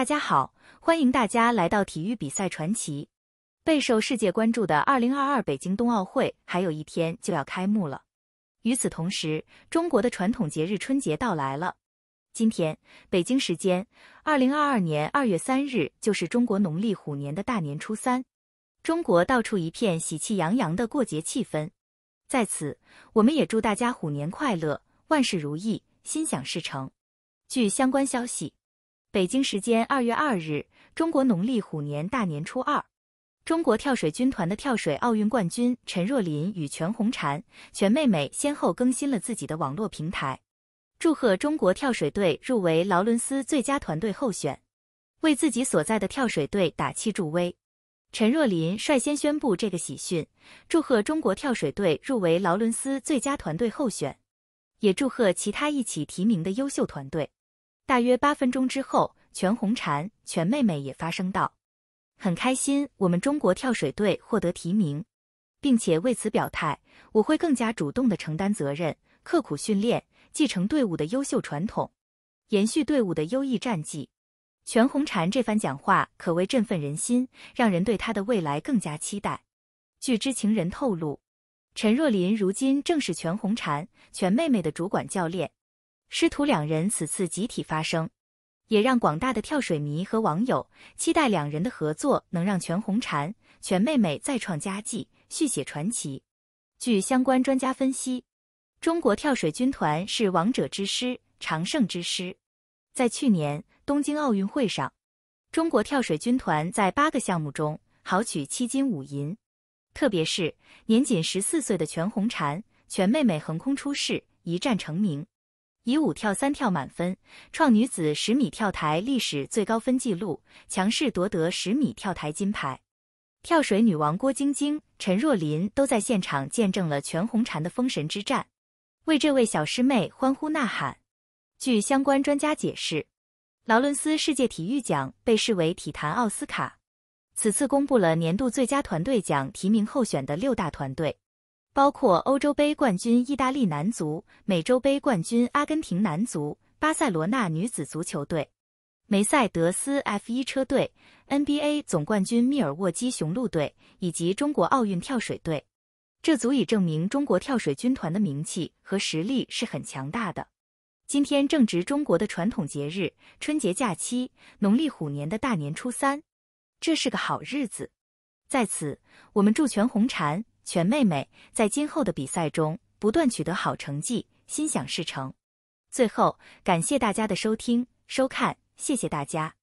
大家好，欢迎大家来到体育比赛传奇。备受世界关注的2022北京冬奥会还有一天就要开幕了。与此同时，中国的传统节日春节到来了。今天，北京时间2022年2月3日，就是中国农历虎年的大年初三。中国到处一片喜气洋洋的过节气氛。在此，我们也祝大家虎年快乐，万事如意，心想事成。据相关消息。北京时间二月二日，中国农历虎年大年初二，中国跳水军团的跳水奥运冠军陈若琳与全红婵、全妹妹先后更新了自己的网络平台，祝贺中国跳水队入围劳伦斯最佳团队候选，为自己所在的跳水队打气助威。陈若琳率先宣布这个喜讯，祝贺中国跳水队入围劳伦斯最佳团队候选，也祝贺其他一起提名的优秀团队。大约八分钟之后，全红婵、全妹妹也发声道：“很开心，我们中国跳水队获得提名，并且为此表态，我会更加主动地承担责任，刻苦训练，继承队伍的优秀传统，延续队伍的优异战绩。”全红婵这番讲话可谓振奋人心，让人对她的未来更加期待。据知情人透露，陈若琳如今正是全红婵、全妹妹的主管教练。师徒两人此次集体发声，也让广大的跳水迷和网友期待两人的合作能让全红婵、全妹妹再创佳绩，续写传奇。据相关专家分析，中国跳水军团是王者之师、常胜之师。在去年东京奥运会上，中国跳水军团在八个项目中豪取七金五银，特别是年仅十四岁的全红婵、全妹妹横空出世，一战成名。以五跳三跳满分，创女子十米跳台历史最高分纪录，强势夺得十米跳台金牌。跳水女王郭晶晶、陈若琳都在现场见证了全红婵的封神之战，为这位小师妹欢呼呐喊。据相关专家解释，劳伦斯世界体育奖被视为体坛奥斯卡，此次公布了年度最佳团队奖提名候选的六大团队。包括欧洲杯冠军意大利男足、美洲杯冠军阿根廷男足、巴塞罗那女子足球队、梅赛德斯 F1 车队、NBA 总冠军密尔沃基雄鹿队以及中国奥运跳水队，这足以证明中国跳水军团的名气和实力是很强大的。今天正值中国的传统节日春节假期，农历虎年的大年初三，这是个好日子，在此我们祝全红婵。全妹妹在今后的比赛中不断取得好成绩，心想事成。最后，感谢大家的收听、收看，谢谢大家。